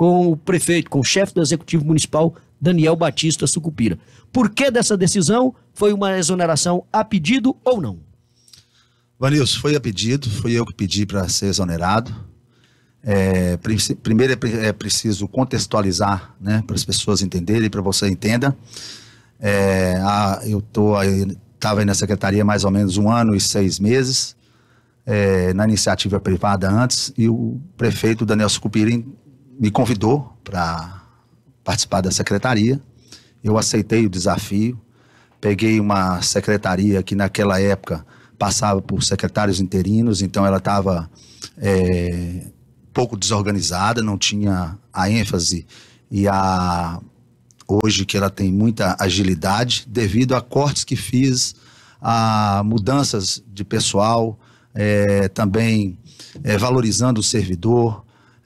com o prefeito, com o chefe do executivo municipal, Daniel Batista Sucupira. Por que dessa decisão? Foi uma exoneração a pedido ou não? Vanilson, foi a pedido, foi eu que pedi para ser exonerado. É, primeiro é, é, preciso contextualizar, né, para as pessoas entenderem, para você entenda. É, a, eu tô estava aí na secretaria mais ou menos um ano e seis meses, é, na iniciativa privada antes, e o prefeito Daniel Sucupira me convidou para participar da secretaria. Eu aceitei o desafio, peguei uma secretaria que naquela época passava por secretários interinos, então ela estava é, pouco desorganizada, não tinha a ênfase e a hoje que ela tem muita agilidade devido a cortes que fiz, a mudanças de pessoal, é, também é, valorizando o servidor,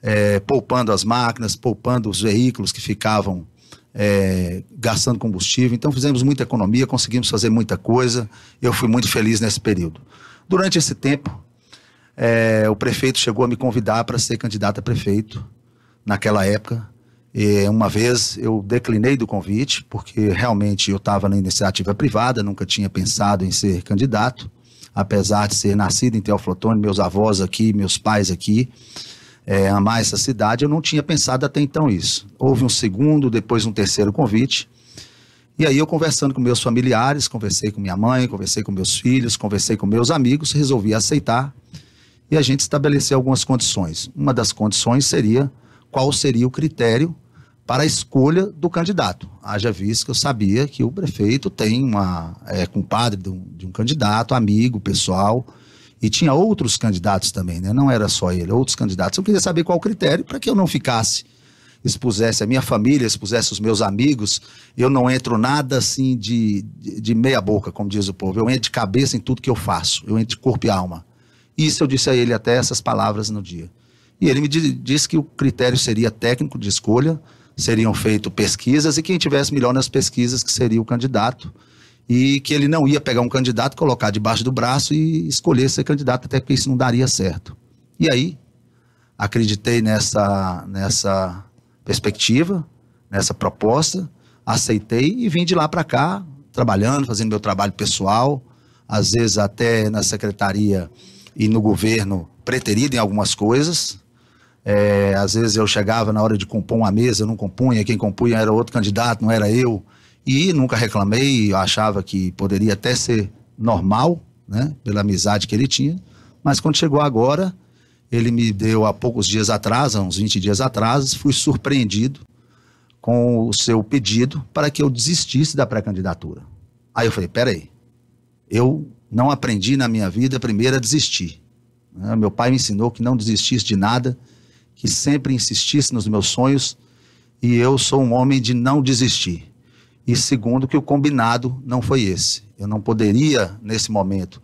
é, poupando as máquinas, poupando os veículos que ficavam é, gastando combustível. Então fizemos muita economia, conseguimos fazer muita coisa. Eu fui muito feliz nesse período. Durante esse tempo, é, o prefeito chegou a me convidar para ser candidato a prefeito naquela época. E uma vez eu declinei do convite, porque realmente eu estava na iniciativa privada, nunca tinha pensado em ser candidato, apesar de ser nascido em Teoflotone, meus avós aqui, meus pais aqui é, amar essa cidade, eu não tinha pensado até então isso. Houve um segundo, depois um terceiro convite. E aí eu conversando com meus familiares, conversei com minha mãe, conversei com meus filhos, conversei com meus amigos, resolvi aceitar. E a gente estabeleceu algumas condições. Uma das condições seria qual seria o critério para a escolha do candidato. Haja visto que eu sabia que o prefeito tem uma é, compadre de um, de um candidato, amigo, pessoal, e tinha outros candidatos também, né? Não era só ele, outros candidatos. Eu queria saber qual o critério para que eu não ficasse, expusesse a minha família, expusesse os meus amigos. Eu não entro nada assim de, de, de meia boca, como diz o povo. Eu entro de cabeça em tudo que eu faço. Eu entro de corpo e alma. Isso eu disse a ele até essas palavras no dia. E ele me disse que o critério seria técnico de escolha, seriam feitas pesquisas e quem tivesse melhor nas pesquisas que seria o candidato e que ele não ia pegar um candidato, colocar debaixo do braço e escolher ser candidato, até porque isso não daria certo. E aí, acreditei nessa, nessa perspectiva, nessa proposta, aceitei e vim de lá para cá, trabalhando, fazendo meu trabalho pessoal, às vezes até na secretaria e no governo preterido em algumas coisas. É, às vezes eu chegava na hora de compor uma mesa, eu não compunha, quem compunha era outro candidato, não era eu. E nunca reclamei, achava que poderia até ser normal, né, pela amizade que ele tinha. Mas quando chegou agora, ele me deu há poucos dias atrás, há uns 20 dias atrás, fui surpreendido com o seu pedido para que eu desistisse da pré-candidatura. Aí eu falei, peraí, eu não aprendi na minha vida primeiro a desistir. Né, meu pai me ensinou que não desistisse de nada, que sempre insistisse nos meus sonhos, e eu sou um homem de não desistir. E segundo, que o combinado não foi esse. Eu não poderia, nesse momento,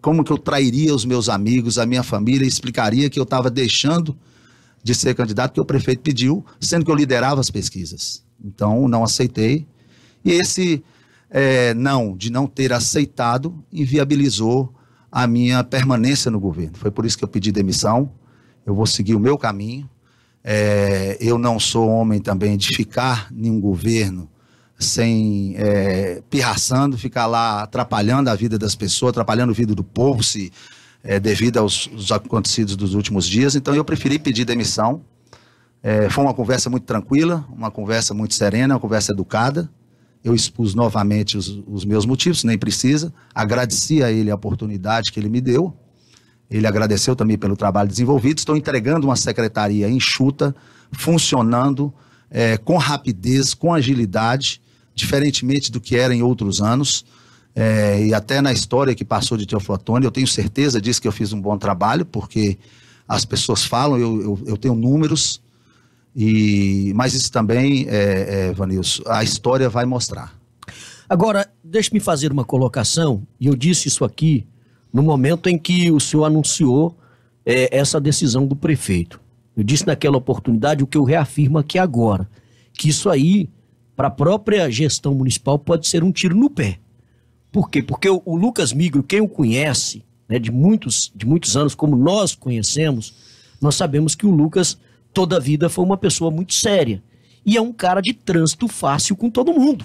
como que eu trairia os meus amigos, a minha família, explicaria que eu estava deixando de ser candidato que o prefeito pediu, sendo que eu liderava as pesquisas. Então, não aceitei. E esse é, não, de não ter aceitado, inviabilizou a minha permanência no governo. Foi por isso que eu pedi demissão. Eu vou seguir o meu caminho. É, eu não sou homem também de ficar em um governo sem é, pirraçando, ficar lá atrapalhando a vida das pessoas, atrapalhando a vida do povo, se é, devido aos, aos, acontecidos dos últimos dias. Então eu preferi pedir demissão. É, foi uma conversa muito tranquila, uma conversa muito serena, uma conversa educada. Eu expus novamente os, os meus motivos, nem precisa. Agradeci a ele a oportunidade que ele me deu. Ele agradeceu também pelo trabalho desenvolvido. Estou entregando uma secretaria enxuta, funcionando é, com rapidez, com agilidade diferentemente do que era em outros anos. É, e até na história que passou de Teoflotone, eu tenho certeza disso que eu fiz um bom trabalho, porque as pessoas falam, eu, eu, eu tenho números, e mas isso também, é, é, Vanilson, a história vai mostrar. Agora, deixe-me fazer uma colocação, e eu disse isso aqui no momento em que o senhor anunciou é, essa decisão do prefeito. Eu disse naquela oportunidade o que eu reafirmo aqui agora, que isso aí para a própria gestão municipal pode ser um tiro no pé. Por quê? Porque o, o Lucas Migro, quem o conhece, né, de, muitos, de muitos anos, como nós conhecemos, nós sabemos que o Lucas, toda a vida, foi uma pessoa muito séria. E é um cara de trânsito fácil com todo mundo.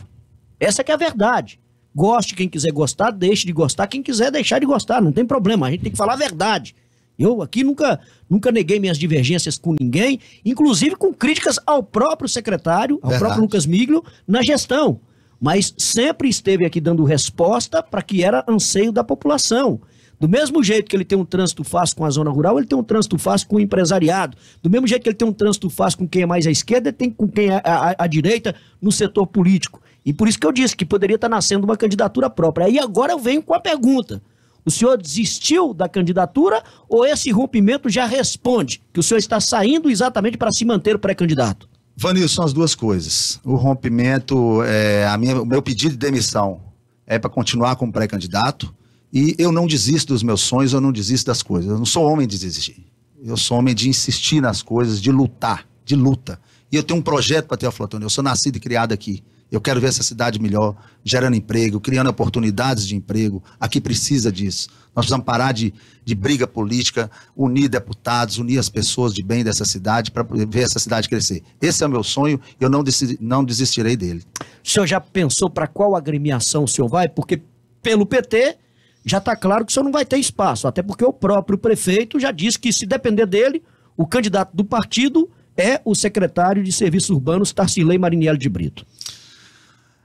Essa é a verdade. Goste quem quiser gostar, deixe de gostar. Quem quiser deixar de gostar, não tem problema. A gente tem que falar a verdade. Eu aqui nunca, nunca neguei minhas divergências com ninguém, inclusive com críticas ao próprio secretário, ao Verdade. próprio Lucas Miglio, na gestão. Mas sempre esteve aqui dando resposta para que era anseio da população. Do mesmo jeito que ele tem um trânsito fácil com a zona rural, ele tem um trânsito fácil com o empresariado. Do mesmo jeito que ele tem um trânsito fácil com quem é mais à esquerda, ele tem com quem é à, direita no setor político. E por isso que eu disse que poderia estar nascendo uma candidatura própria. Aí agora eu venho com a pergunta. O senhor desistiu da candidatura ou esse rompimento já responde que o senhor está saindo exatamente para se manter pré-candidato? Vanilson, são as duas coisas. O rompimento, é, a minha, o meu pedido de demissão é para continuar como pré-candidato e eu não desisto dos meus sonhos, eu não desisto das coisas. Eu não sou homem de desistir. Eu sou homem de insistir nas coisas, de lutar, de luta. E eu tenho um projeto para Teoflotone. Eu sou nascido e criado aqui. Eu quero ver essa cidade melhor, gerando emprego, criando oportunidades de emprego. Aqui precisa disso. Nós precisamos parar de, de briga política, unir deputados, unir as pessoas de bem dessa cidade para ver essa cidade crescer. Esse é o meu sonho e eu não, decidi, não desistirei dele. O senhor já pensou para qual agremiação o senhor vai? Porque pelo PT já está claro que o senhor não vai ter espaço, até porque o próprio prefeito já disse que se depender dele, o candidato do partido é o secretário de Serviços Urbanos, Tarcilei Mariniello de Brito.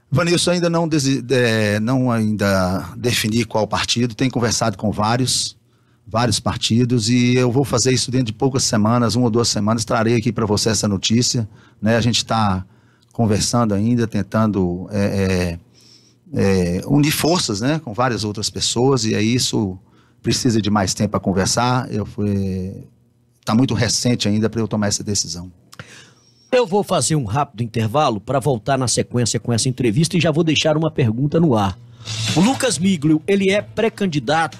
Vanilson, ainda não, é, não ainda defini qual partido, tem conversado com vários, vários partidos, e eu vou fazer isso dentro de poucas semanas, uma ou duas semanas, trarei aqui para você essa notícia. Né? A gente está conversando ainda, tentando é, é, é, unir forças né? com várias outras pessoas, e é isso precisa de mais tempo para conversar. Eu fui, está muito recente ainda para eu tomar essa decisão. Eu vou fazer um rápido intervalo para voltar na sequência com essa entrevista e já vou deixar uma pergunta no ar. O Lucas Miglio, ele é pré-candidato